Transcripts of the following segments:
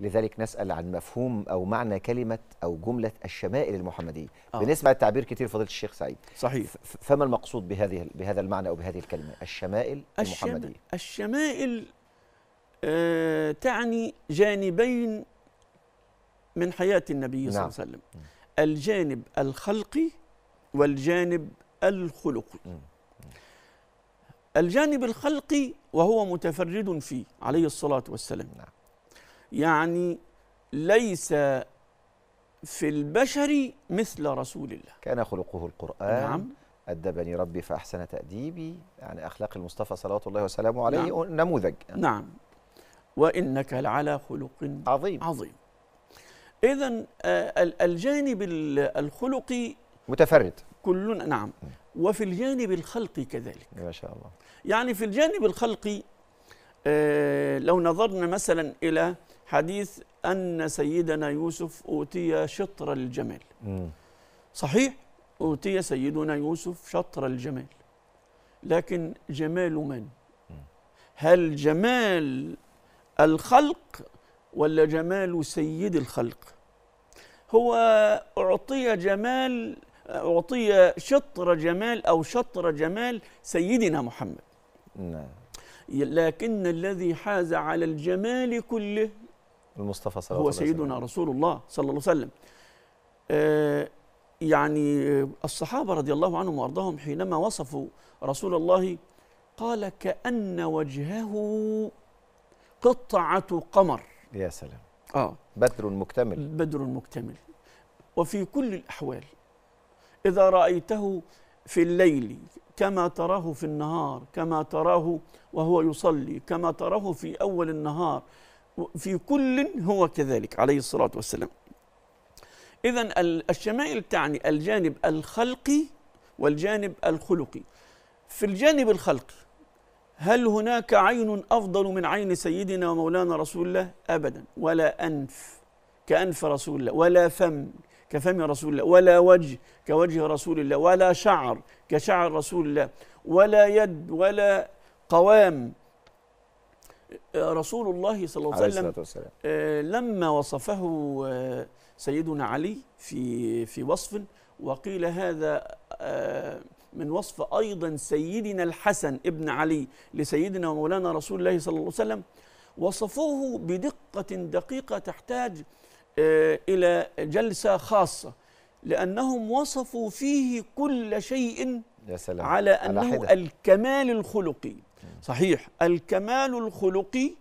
لذلك نسأل عن مفهوم أو معنى كلمة أو جملة الشمائل المحمدية آه. بنسمع التعبير كثير فضيلة الشيخ سعيد صحيح فما المقصود بهذه بهذا المعنى أو بهذه الكلمة الشمائل الشم... المحمدية الشمائل آه تعني جانبين من حياة النبي صلى الله عليه نعم. وسلم الجانب الخلقي والجانب الخلقي الجانب الخلقي وهو متفرد فيه عليه الصلاة والسلام نعم. يعني ليس في البشر مثل رسول الله كان خلقه القرآن نعم أدبني ربي فأحسن تأديبي يعني أخلاق المصطفى صلوات الله وسلامه عليه نعم نموذج نعم وإنك لعلى خلق عظيم عظيم إذا آه، الجانب الخلقي متفرد كلنا نعم وفي الجانب الخلقي كذلك ما شاء الله يعني في الجانب الخلقي آه، لو نظرنا مثلا إلى حديث أن سيدنا يوسف أوتي شطر الجمال صحيح أوتي سيدنا يوسف شطر الجمال لكن جمال من؟ هل جمال الخلق ولا جمال سيد الخلق؟ هو أعطي جمال أعطي شطر جمال أو شطر جمال سيدنا محمد نعم لكن الذي حاز على الجمال كله المصطفى صلى الله عليه وسلم هو سيدنا رسول الله صلى الله عليه وسلم آه، يعني الصحابة رضي الله عنهم وأرضاهم حينما وصفوا رسول الله قال كأن وجهه قطعة قمر يا سلام آه بدر مكتمل بدر مكتمل وفي كل الأحوال إذا رأيته في الليل كما تراه في النهار كما تراه وهو يصلي كما تراه في أول النهار في كل هو كذلك عليه الصلاة والسلام إذا الشمائل تعني الجانب الخلقي والجانب الخلقي في الجانب الخلقي هل هناك عين أفضل من عين سيدنا ومولانا رسول الله أبدا ولا أنف كأنف رسول الله ولا فم كفم رسول الله ولا وجه كوجه رسول الله ولا شعر كشعر رسول الله ولا يد ولا قوام رسول الله صلى الله عليه وسلم آه لما وصفه آه سيدنا علي في في وصف وقيل هذا آه من وصف ايضا سيدنا الحسن ابن علي لسيدنا ومولانا رسول الله صلى الله عليه وسلم وصفوه بدقه دقيقه تحتاج آه، الى جلسه خاصه لانهم وصفوا فيه كل شيء يا سلام. على انه على الكمال الخلقي صحيح الكمال الخلقي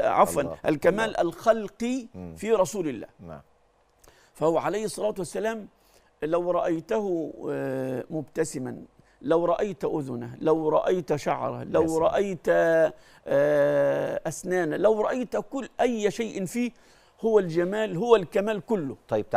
عفوا الكمال الخلقي في رسول الله نعم فهو عليه الصلاة والسلام لو رأيته آه، مبتسما لو رأيت أذنه لو رأيت شعره لو رأيت آه، أسنانه لو رأيت كل أي شيء فيه هو الجمال هو الكمال كله طيب